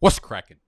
What's cracking?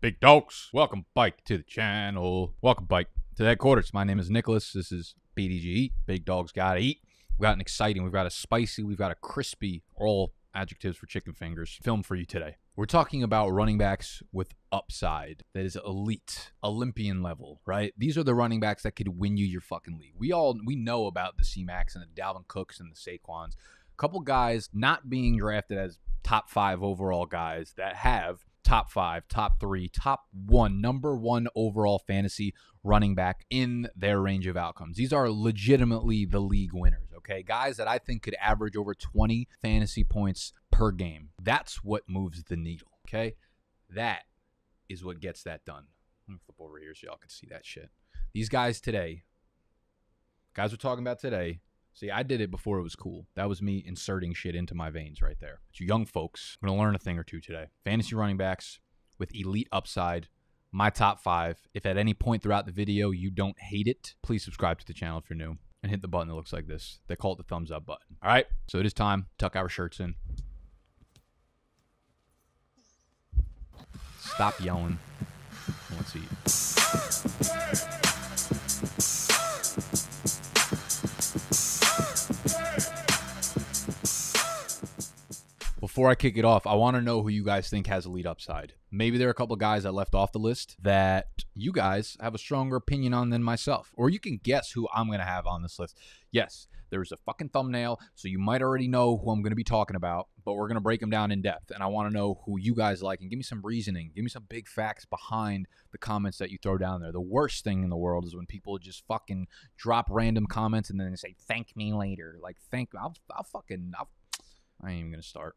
Big dogs, welcome bike to the channel. Welcome bike to the headquarters. My name is Nicholas. This is BDG Eat. Big dogs gotta eat. We've got an exciting, we've got a spicy, we've got a crispy, all adjectives for chicken fingers film for you today. We're talking about running backs with upside that is elite, Olympian level, right? These are the running backs that could win you your fucking league. We all we know about the C Max and the Dalvin Cooks and the Saquons couple guys not being drafted as top five overall guys that have top five, top three, top one, number one overall fantasy running back in their range of outcomes. These are legitimately the league winners, okay? Guys that I think could average over 20 fantasy points per game. That's what moves the needle, okay? That is what gets that done. Let me flip over here so y'all can see that shit. These guys today, guys we're talking about today, See, I did it before it was cool. That was me inserting shit into my veins right there. So, young folks, I'm gonna learn a thing or two today. Fantasy running backs with elite upside. My top five. If at any point throughout the video you don't hate it, please subscribe to the channel if you're new and hit the button that looks like this. They call it the thumbs up button. All right, so it is time. Tuck our shirts in. Stop yelling. before I kick it off, I want to know who you guys think has a lead upside. Maybe there are a couple guys I left off the list that you guys have a stronger opinion on than myself, or you can guess who I'm going to have on this list. Yes, there's a fucking thumbnail, so you might already know who I'm going to be talking about, but we're going to break them down in depth. And I want to know who you guys like and give me some reasoning. Give me some big facts behind the comments that you throw down there. The worst thing in the world is when people just fucking drop random comments and then they say, thank me later. Like, thank, I'll, I'll fucking, I'll, I ain't even going to start.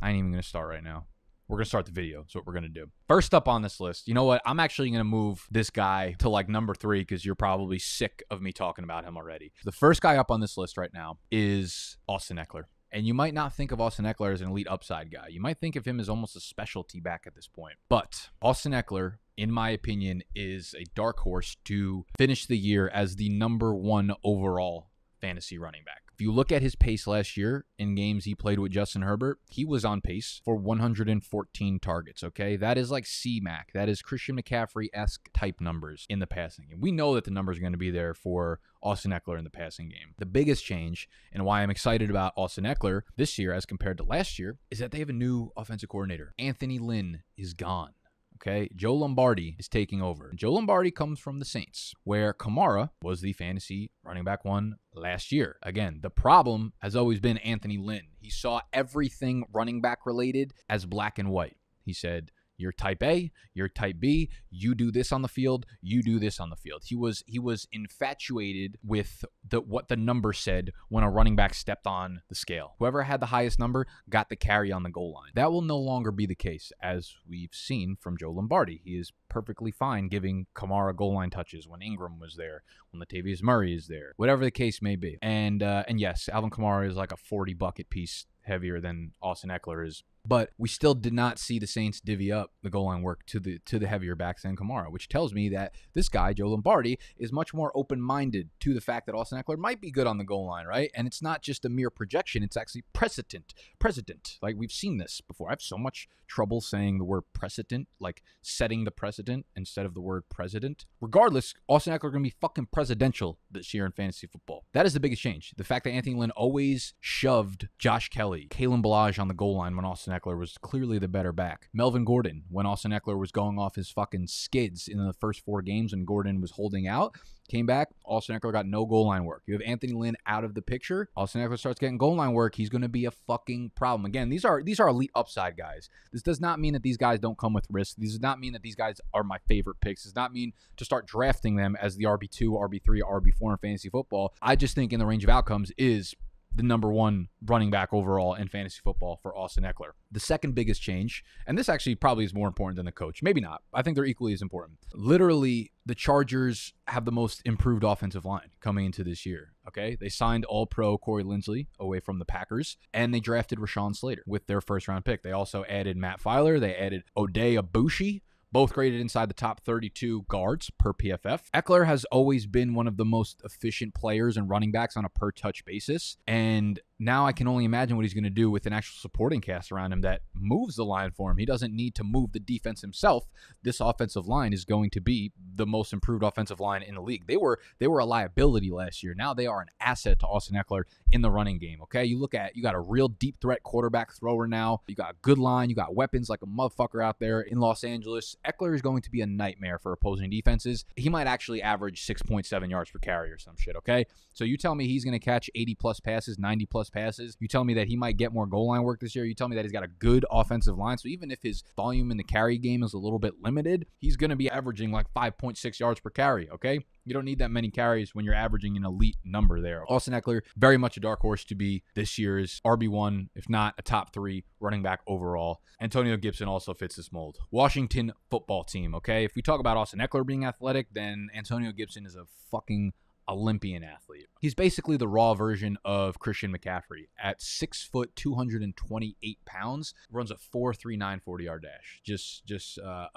I ain't even going to start right now. We're going to start the video. That's what we're going to do. First up on this list, you know what? I'm actually going to move this guy to like number three because you're probably sick of me talking about him already. The first guy up on this list right now is Austin Eckler. And you might not think of Austin Eckler as an elite upside guy. You might think of him as almost a specialty back at this point. But Austin Eckler, in my opinion, is a dark horse to finish the year as the number one overall fantasy running back. If you look at his pace last year in games he played with Justin Herbert, he was on pace for 114 targets. Okay. That is like CMAC. That is Christian McCaffrey esque type numbers in the passing game. We know that the numbers are going to be there for Austin Eckler in the passing game. The biggest change and why I'm excited about Austin Eckler this year as compared to last year is that they have a new offensive coordinator. Anthony Lynn is gone. Okay. Joe Lombardi is taking over. Joe Lombardi comes from the Saints, where Kamara was the fantasy running back one last year. Again, the problem has always been Anthony Lynn. He saw everything running back related as black and white. He said, you're type A, you're type B, you do this on the field, you do this on the field. He was he was infatuated with the what the number said when a running back stepped on the scale. Whoever had the highest number got the carry on the goal line. That will no longer be the case as we've seen from Joe Lombardi. He is perfectly fine giving Kamara goal line touches when Ingram was there, when Latavius Murray is there, whatever the case may be. And uh, and yes, Alvin Kamara is like a 40 bucket piece heavier than Austin Eckler is. But we still did not see the Saints divvy up the goal line work to the to the heavier backs than Kamara, which tells me that this guy Joe Lombardi is much more open minded to the fact that Austin Eckler might be good on the goal line, right? And it's not just a mere projection; it's actually precedent. Precedent, like we've seen this before. I have so much trouble saying the word precedent, like setting the precedent president instead of the word president. Regardless, Austin Eckler going to be fucking presidential this year in fantasy football. That is the biggest change. The fact that Anthony Lynn always shoved Josh Kelly, Kalen Balaj on the goal line when Austin Eckler was clearly the better back. Melvin Gordon, when Austin Eckler was going off his fucking skids in the first four games and Gordon was holding out, came back. Austin Eckler got no goal line work. You have Anthony Lynn out of the picture. Austin Eckler starts getting goal line work. He's going to be a fucking problem. Again, these are these are elite upside guys. This does not mean that these guys don't come with risk. This does not mean that these guys are my favorite picks. does not mean to start drafting them as the RB two, RB three, RB four in fantasy football. I just think in the range of outcomes is the number one running back overall in fantasy football for Austin Eckler. The second biggest change, and this actually probably is more important than the coach. Maybe not. I think they're equally as important. Literally, the Chargers have the most improved offensive line coming into this year. Okay. They signed all pro Corey Lindsley away from the Packers, and they drafted Rashawn Slater with their first round pick. They also added Matt Filer. They added Odea Bushi, both graded inside the top 32 guards per PFF. Eckler has always been one of the most efficient players and running backs on a per touch basis. And now I can only imagine what he's going to do with an actual supporting cast around him that moves the line for him. He doesn't need to move the defense himself. This offensive line is going to be the most improved offensive line in the league. They were they were a liability last year. Now they are an asset to Austin Eckler in the running game. Okay, you look at you got a real deep threat quarterback thrower now. You got a good line. You got weapons like a motherfucker out there in Los Angeles. Eckler is going to be a nightmare for opposing defenses. He might actually average 6.7 yards per carry or some shit. Okay, so you tell me he's going to catch 80 plus passes, 90 plus plus passes. You tell me that he might get more goal line work this year. You tell me that he's got a good offensive line. So even if his volume in the carry game is a little bit limited, he's going to be averaging like 5.6 yards per carry. Okay. You don't need that many carries when you're averaging an elite number there. Austin Eckler, very much a dark horse to be this year's RB1, if not a top three running back overall. Antonio Gibson also fits this mold. Washington football team, okay? If we talk about Austin Eckler being athletic, then Antonio Gibson is a fucking Olympian athlete. He's basically the raw version of Christian McCaffrey at six foot, 228 pounds, runs a four-three-nine yard dash. Just, just uh,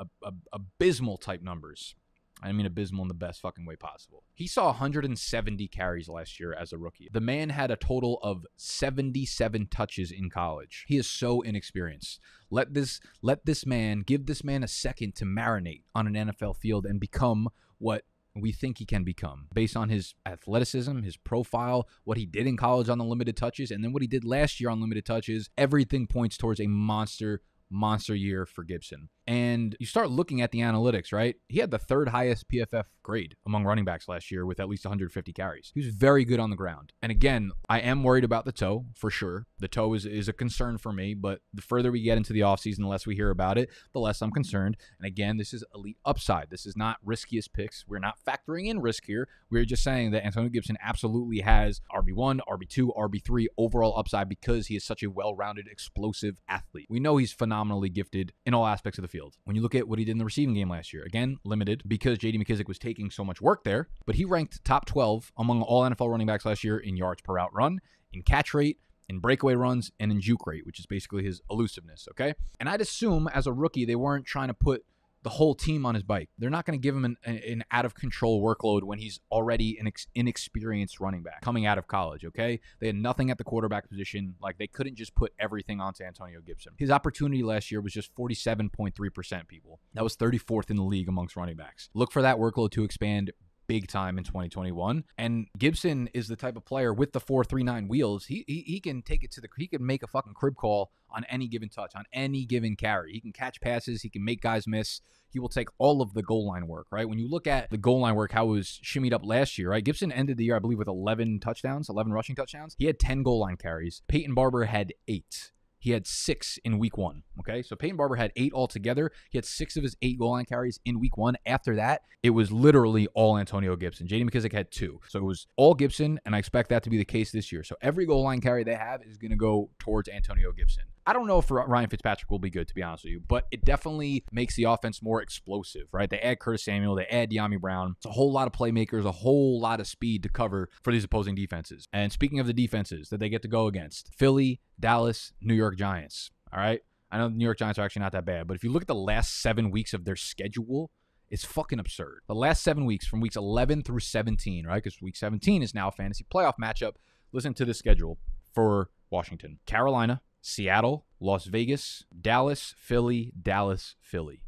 abysmal type numbers. I mean, abysmal in the best fucking way possible. He saw 170 carries last year as a rookie. The man had a total of 77 touches in college. He is so inexperienced. Let this let this man give this man a second to marinate on an NFL field and become what we think he can become based on his athleticism, his profile, what he did in college on the limited touches, and then what he did last year on limited touches. Everything points towards a monster, monster year for Gibson and you start looking at the analytics, right? He had the third highest PFF grade among running backs last year with at least 150 carries. He was very good on the ground. And again, I am worried about the toe for sure. The toe is, is a concern for me, but the further we get into the offseason, the less we hear about it, the less I'm concerned. And again, this is elite upside. This is not riskiest picks. We're not factoring in risk here. We're just saying that Antonio Gibson absolutely has RB1, RB2, RB3 overall upside because he is such a well rounded, explosive athlete. We know he's phenomenally gifted in all aspects of the field backfield. When you look at what he did in the receiving game last year, again, limited because JD McKissick was taking so much work there, but he ranked top 12 among all NFL running backs last year in yards per out run, in catch rate, in breakaway runs, and in juke rate, which is basically his elusiveness, okay? And I'd assume as a rookie, they weren't trying to put the whole team on his bike. They're not going to give him an, an, out of control workload when he's already an inexperienced running back coming out of college. Okay, they had nothing at the quarterback position. Like they couldn't just put everything onto Antonio Gibson. His opportunity last year was just 47.3 percent. People that was 34th in the league amongst running backs. Look for that workload to expand big time in 2021. And Gibson is the type of player with the 439 wheels. He, he he can take it to the he can make a fucking crib call on any given touch, on any given carry. He can catch passes, he can make guys miss. He will take all of the goal line work, right? When you look at the goal line work, how it was shimmied up last year, right? Gibson ended the year, I believe, with 11 touchdowns, 11 rushing touchdowns. He had 10 goal line carries. Peyton Barber had eight. He had six in week one. Okay. So Peyton Barber had eight altogether. He had six of his eight goal line carries in week one. After that, it was literally all Antonio Gibson. JD McKissick had two. So it was all Gibson, and I expect that to be the case this year. So every goal line carry they have is going to go towards Antonio Gibson. I don't know if Ryan Fitzpatrick will be good, to be honest with you, but it definitely makes the offense more explosive, right? They add Curtis Samuel, they add Yami Brown. It's a whole lot of playmakers, a whole lot of speed to cover for these opposing defenses. And speaking of the defenses that they get to go against, Philly, Dallas, New York Giants. All right. I know the New York Giants are actually not that bad, but if you look at the last seven weeks of their schedule, it's fucking absurd. The last seven weeks, from weeks 11 through 17, right? Because week 17 is now a fantasy playoff matchup. Listen to the schedule for Washington Carolina, Seattle, Las Vegas, Dallas, Philly, Dallas, Philly.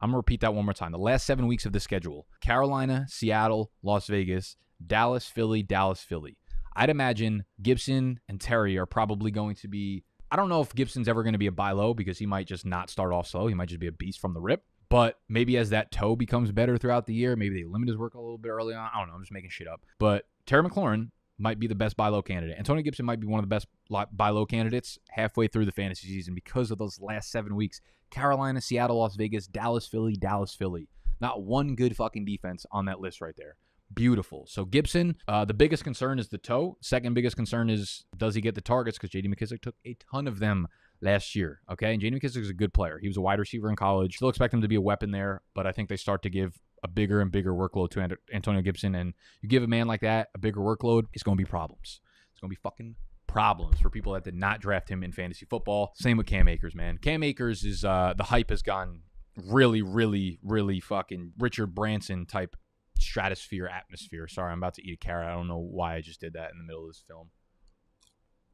I'm going to repeat that one more time. The last seven weeks of the schedule Carolina, Seattle, Las Vegas, Dallas, Philly, Dallas, Philly. I'd imagine Gibson and Terry are probably going to be. I don't know if Gibson's ever going to be a buy low because he might just not start off slow. He might just be a beast from the rip. But maybe as that toe becomes better throughout the year, maybe they limit his work a little bit early on. I don't know. I'm just making shit up. But Terry McLaurin might be the best buy low candidate. Antonio Gibson might be one of the best buy low candidates halfway through the fantasy season because of those last seven weeks. Carolina, Seattle, Las Vegas, Dallas, Philly, Dallas, Philly. Not one good fucking defense on that list right there. Beautiful. So Gibson, uh, the biggest concern is the toe. Second biggest concern is does he get the targets? Because J.D. McKissick took a ton of them last year. Okay, and Jaden McKissick is a good player. He was a wide receiver in college. Still expect him to be a weapon there, but I think they start to give a bigger and bigger workload to Antonio Gibson. And you give a man like that a bigger workload, it's going to be problems. It's going to be fucking problems for people that did not draft him in fantasy football. Same with Cam Akers, man. Cam Akers is uh, the hype has gone really, really, really fucking Richard Branson type stratosphere atmosphere. Sorry, I'm about to eat a carrot. I don't know why I just did that in the middle of this film.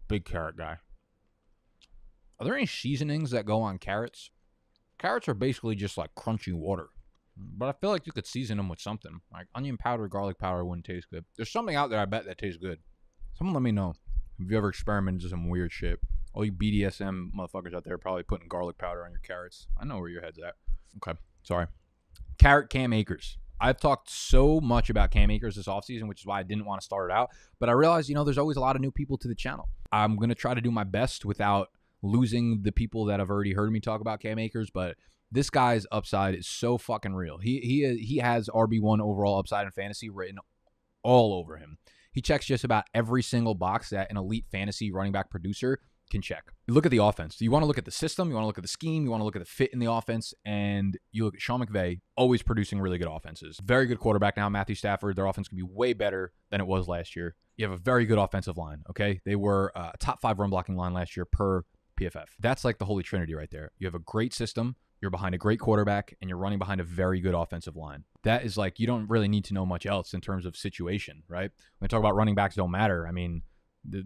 Big carrot guy. Are there any seasonings that go on carrots? Carrots are basically just like crunchy water. But I feel like you could season them with something. Like onion powder, garlic powder wouldn't taste good. There's something out there I bet that tastes good. Someone let me know if you ever experimented with some weird shit. All you BDSM motherfuckers out there probably putting garlic powder on your carrots. I know where your head's at. Okay, sorry. Carrot Cam Acres. I've talked so much about Cam acres this offseason, which is why I didn't want to start it out. But I realized, you know, there's always a lot of new people to the channel. I'm going to try to do my best without losing the people that have already heard me talk about Cam Akers, but this guy's upside is so fucking real. He he he has RB one overall upside in fantasy written all over him. He checks just about every single box that an elite fantasy running back producer can check. look at the offense. You want to look at the system. You want to look at the scheme. You want to look at the fit in the offense. And you look at Sean McVay, always producing really good offenses. Very good quarterback now, Matthew Stafford. Their offense can be way better than it was last year. You have a very good offensive line. Okay, they were uh, a uh, top five run blocking line last year per PFF. That's like the holy trinity right there. You have a great system, you're behind a great quarterback, and you're running behind a very good offensive line. That is like you don't really need to know much else in terms of situation, right? When I talk about running backs don't matter, I mean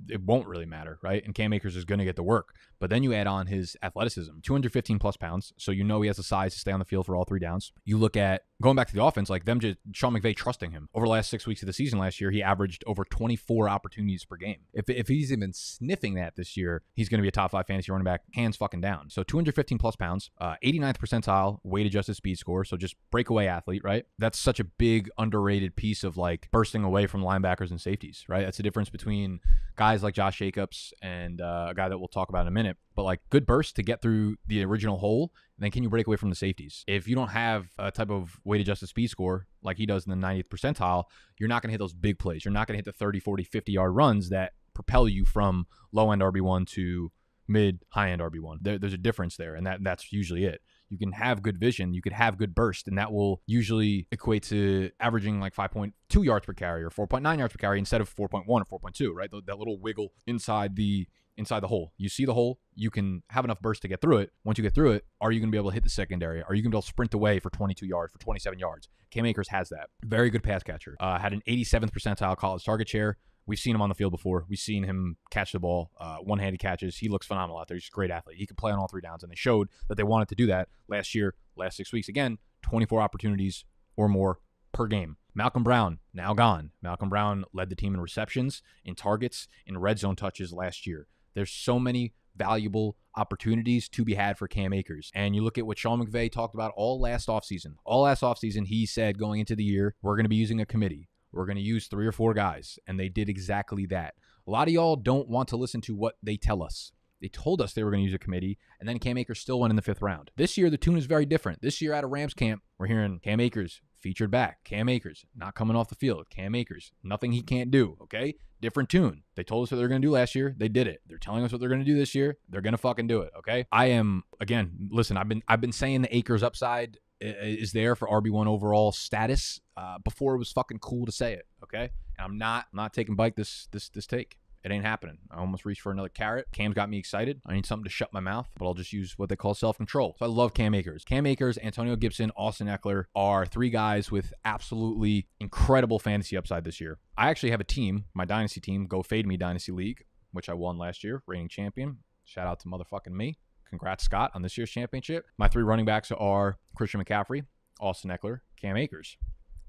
it won't really matter, right? And Cam Akers is going to get the work. But then you add on his athleticism, 215 plus pounds. So you know he has the size to stay on the field for all three downs. You look at going back to the offense, like them just Sean McVay trusting him. Over the last six weeks of the season last year, he averaged over 24 opportunities per game. If, if he's even sniffing that this year, he's going to be a top five fantasy running back, hands fucking down. So 215 plus pounds, uh, 89th percentile weight adjusted speed score. So just breakaway athlete, right? That's such a big underrated piece of like bursting away from linebackers and safeties, right? That's the difference between guys like Josh Jacobs and uh, a guy that we'll talk about in a minute it, but like good burst to get through the original hole. then can you break away from the safeties? If you don't have a type of weight adjusted speed score like he does in the 90th percentile, you're not going to hit those big plays. You're not going to hit the 30, 40, 50 yard runs that propel you from low end RB1 to mid high end RB1. There, there's a difference there, and that that's usually it. You can have good vision, you could have good burst, and that will usually equate to averaging like 5.2 yards per carry or 4.9 yards per carry instead of 4.1 or 4.2, right? That little wiggle inside the inside the hole. You see the hole, you can have enough burst to get through it. Once you get through it, are you going to be able to hit the secondary? Are you going to be able to sprint away for 22 yards, for 27 yards? Cam Akers has that. Very good pass catcher. Uh, had an 87th percentile college target share. We've seen him on the field before. We've seen him catch the ball, uh, one-handed catches. He looks phenomenal out there. He's a great athlete. He can play on all three downs, and they showed that they wanted to do that last year, last six weeks. Again, 24 opportunities or more per game. Malcolm Brown, now gone. Malcolm Brown led the team in receptions, in targets, in red zone touches last year. There's so many valuable opportunities to be had for Cam Akers. And you look at what Sean McVay talked about all last offseason. All last offseason, he said going into the year, we're going to be using a committee. We're going to use three or four guys. And they did exactly that. A lot of y'all don't want to listen to what they tell us. They told us they were going to use a committee, and then Cam Akers still went in the fifth round. This year, the tune is very different. This year, out of Rams camp, we're hearing Cam Akers featured back, Cam Akers, not coming off the field. Cam Akers, nothing he can't do, okay? Different tune. They told us what they're going to do last year. They did it. They're telling us what they're going to do this year. They're going to fucking do it, okay? I am again, listen, I've been I've been saying the Akers upside is there for RB1 overall status uh, before it was fucking cool to say it, okay? And I'm not I'm not taking bike this this this take it ain't happening. I almost reached for another carrot. Cam's got me excited. I need something to shut my mouth, but I'll just use what they call self control. So I love Cam Akers. Cam Akers, Antonio Gibson, Austin Eckler are three guys with absolutely incredible fantasy upside this year. I actually have a team, my dynasty team, Go Fade Me Dynasty League, which I won last year, reigning champion. Shout out to motherfucking me. Congrats, Scott, on this year's championship. My three running backs are Christian McCaffrey, Austin Eckler, Cam Akers.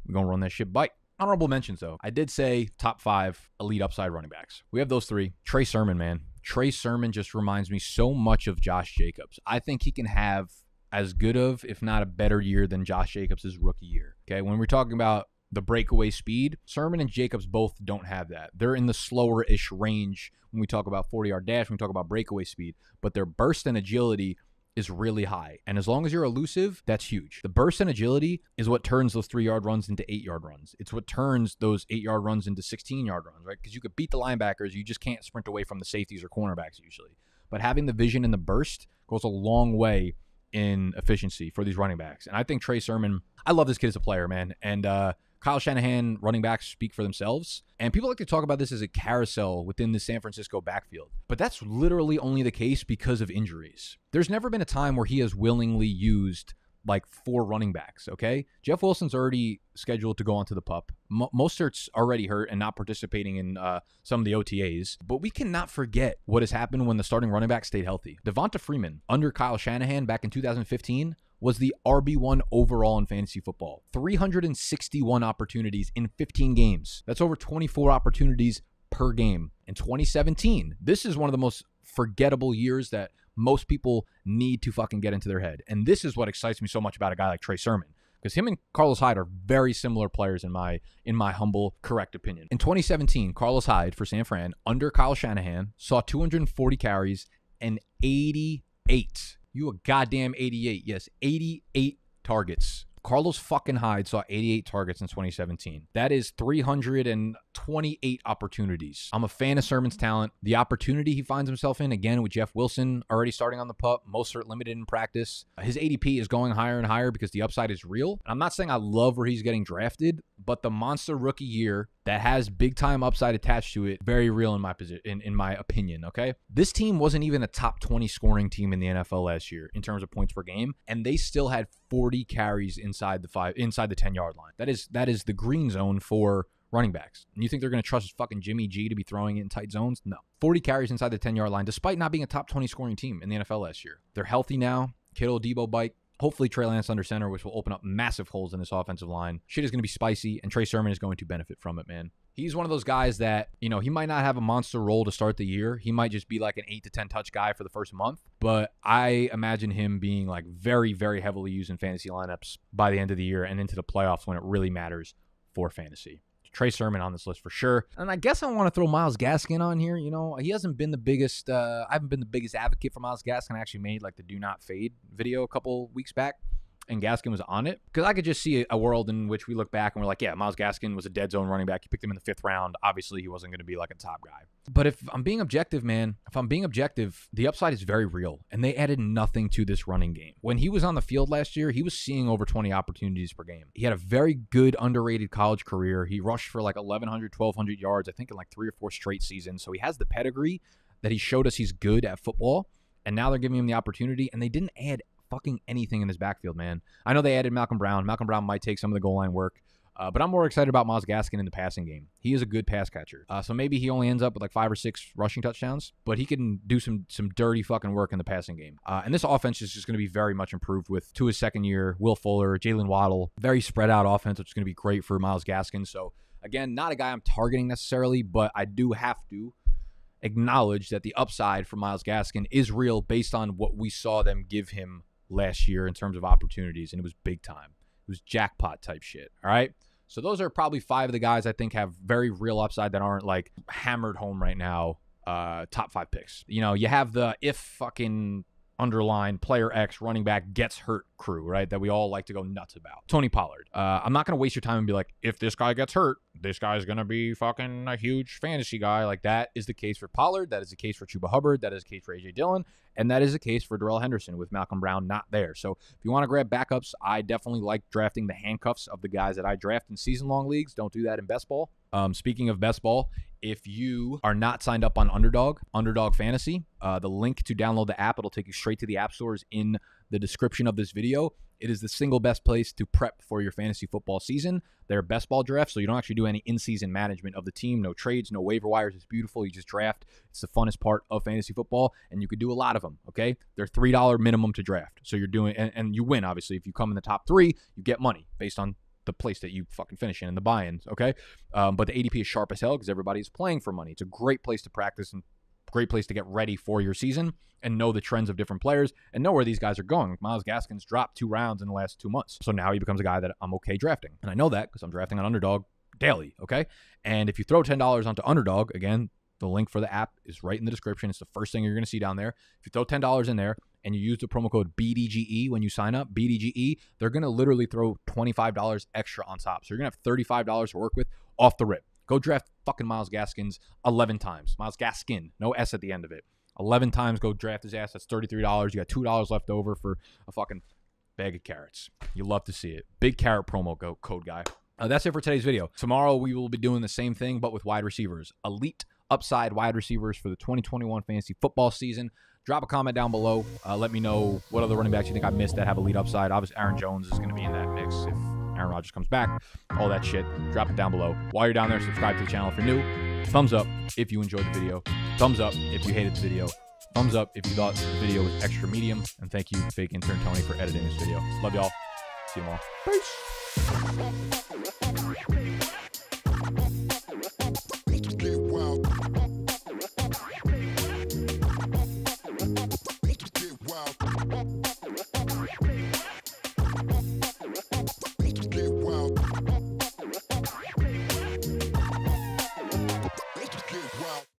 We're going to run that shit bite. Honorable mentions, though. I did say top five elite upside running backs. We have those three. Trey Sermon, man. Trey Sermon just reminds me so much of Josh Jacobs. I think he can have as good of, if not a better year than Josh Jacobs' rookie year. Okay. When we're talking about the breakaway speed, Sermon and Jacobs both don't have that. They're in the slower ish range when we talk about 40 yard dash, when we talk about breakaway speed, but their burst and agility is really high. And as long as you're elusive, that's huge. The burst and agility is what turns those three yard runs into eight yard runs. It's what turns those eight yard runs into 16 yard runs, right? Because you could beat the linebackers, you just can't sprint away from the safeties or cornerbacks usually. But having the vision and the burst goes a long way in efficiency for these running backs. And I think Trey Sermon, I love this kid as a player, man. And uh, Kyle Shanahan running backs speak for themselves. And people like to talk about this as a carousel within the San Francisco backfield. But that's literally only the case because of injuries. There's never been a time where he has willingly used like four running backs, okay? Jeff Wilson's already scheduled to go onto the pup. M- Mostert's already hurt and not participating in uh, some of the OTAs. But we cannot forget what has happened when the starting running back stayed healthy. Devonta Freeman, under Kyle Shanahan back in 2015, was the RB1 overall in fantasy football. 361 opportunities in 15 games. That's over 24 opportunities per game. In 2017, this is one of the most forgettable years that most people need to fucking get into their head. And this is what excites me so much about a guy like Trey Sermon because him and Carlos Hyde are very similar players in my in my humble correct opinion. In 2017, Carlos Hyde for San Fran under Kyle Shanahan saw 240 carries and 88 you a goddamn 88. Yes, 88 targets. Carlos fucking Hyde saw 88 targets in 2017. That is 328 opportunities. I'm a fan of Sermon's talent. The opportunity he finds himself in, again, with Jeff Wilson already starting on the pup, Most are limited in practice. His ADP is going higher and higher because the upside is real. And I'm not saying I love where he's getting drafted, but the monster rookie year that has big time upside attached to it, very real in my position, in, in my opinion. Okay, this team wasn't even a top 20 scoring team in the NFL last year in terms of points per game, and they still had 40 carries inside the five, inside the 10 yard line. That is that is the green zone for running backs. And you think they're going to trust fucking Jimmy G to be throwing it in tight zones? No. 40 carries inside the 10 yard line, despite not being a top 20 scoring team in the NFL last year. They're healthy now. Kittle, Debo, Bike, Hopefully, Trey Lance under center, which will open up massive holes in this offensive line. Shit is going to be spicy, and Trey Sermon is going to benefit from it, man. He's one of those guys that, you know, he might not have a monster role to start the year. He might just be like an eight to 10 touch guy for the first month, but I imagine him being like very, very heavily used in fantasy lineups by the end of the year and into the playoffs when it really matters for fantasy. Trey Sermon on this list for sure. And I guess I want to throw Miles Gaskin on here. You know, he hasn't been the biggest, uh, I haven't been the biggest advocate for Miles Gaskin. I actually made like the do not fade video a couple weeks back and Gaskin was on it. Because I could just see a world in which we look back and we're like, yeah, Miles Gaskin was a dead zone running back. You picked him in the fifth round. Obviously, he wasn't going to be like a top guy. But if I'm being objective, man, if I'm being objective, the upside is very real. And they added nothing to this running game. When he was on the field last year, he was seeing over 20 opportunities per game. He had a very good, underrated college career. He rushed for like 1,100, 1,200 yards, I think, in like three or four straight seasons. So he has the pedigree that he showed us he's good at football and now they're giving him the opportunity and they didn't add fucking anything in this backfield, man. I know they added Malcolm Brown. Malcolm Brown might take some of the goal line work. Uh, but I'm more excited about Miles Gaskin in the passing game. He is a good pass catcher. Uh, so maybe he only ends up with like five or six rushing touchdowns, but he can do some some dirty fucking work in the passing game. Uh, and this offense is just going to be very much improved with to his second year, Will Fuller, Jalen Waddle, very spread out offense, which is going to be great for Miles Gaskin. So again, not a guy I'm targeting necessarily, but I do have to acknowledge that the upside for Miles Gaskin is real based on what we saw them give him last year in terms of opportunities, and it was big time. It was jackpot type shit. All right. So those are probably five of the guys I think have very real upside that aren't like hammered home right now. Uh, top five picks. You know, you have the if fucking underline player X, running back gets hurt crew, right? That we all like to go nuts about. Tony Pollard. Uh, I'm not going to waste your time and be like, if this guy gets hurt, this guy's going to be fucking a huge fantasy guy. Like, that is the case for Pollard. That is the case for Chuba Hubbard. That is the case for A.J. Dillon. And that is the case for Darrell Henderson with Malcolm Brown not there. So if you want to grab backups, I definitely like drafting the handcuffs of the guys that I draft in season long leagues. Don't do that in best ball. Um, speaking of best ball, if you are not signed up on Underdog, Underdog Fantasy, uh, the link to download the app, it'll take you straight to the app stores in the description of this video. It is the single best place to prep for your fantasy football season. They're best ball drafts, so you don't actually do any in season management of the team, no trades, no waiver wires. It's beautiful. You just draft. It's the funnest part of fantasy football, and you could do a lot of them, okay? They're $3 minimum to draft. So you're doing, and, and you win, obviously. If you come in the top three, you get money based on the place that you fucking finish in, in the buy-ins, okay? Um, but the ADP is sharp as hell because everybody's playing for money. It's a great place to practice and great place to get ready for your season and know the trends of different players and know where these guys are going. Miles Gaskins dropped two rounds in the last two months. So now he becomes a guy that I'm okay drafting. And I know that because I'm drafting on underdog daily, okay? And if you throw $10 onto underdog, again, the link for the app is right in the description. It's the first thing you're going to see down there. If you throw $10 in there, and you use the promo code BDGE when you sign up, BDGE, they're going to literally throw $25 extra on top. So you're going to have $35 to work with off the rip. Go draft fucking Miles Gaskins 11 times. Miles Gaskin, no S at the end of it. 11 times, go draft his ass. That's $33. You got $2 left over for a fucking bag of carrots. You love to see it. Big carrot promo go code guy. Uh, that's it for today's video. Tomorrow we will be doing the same thing, but with wide receivers. Elite upside wide receivers for the 2021 fantasy football season drop a comment down below. Uh, let me know what other running backs you think I missed that have a lead upside. Obviously, Aaron Jones is going to be in that mix if Aaron Rodgers comes back. All that shit. Drop it down below. While you're down there, subscribe to the channel if you're new. Thumbs up if you enjoyed the video. Thumbs up if you hated the video. Thumbs up if you thought the video was extra medium. And thank you, fake intern Tony, for editing this video. Love y'all. See you all. Peace.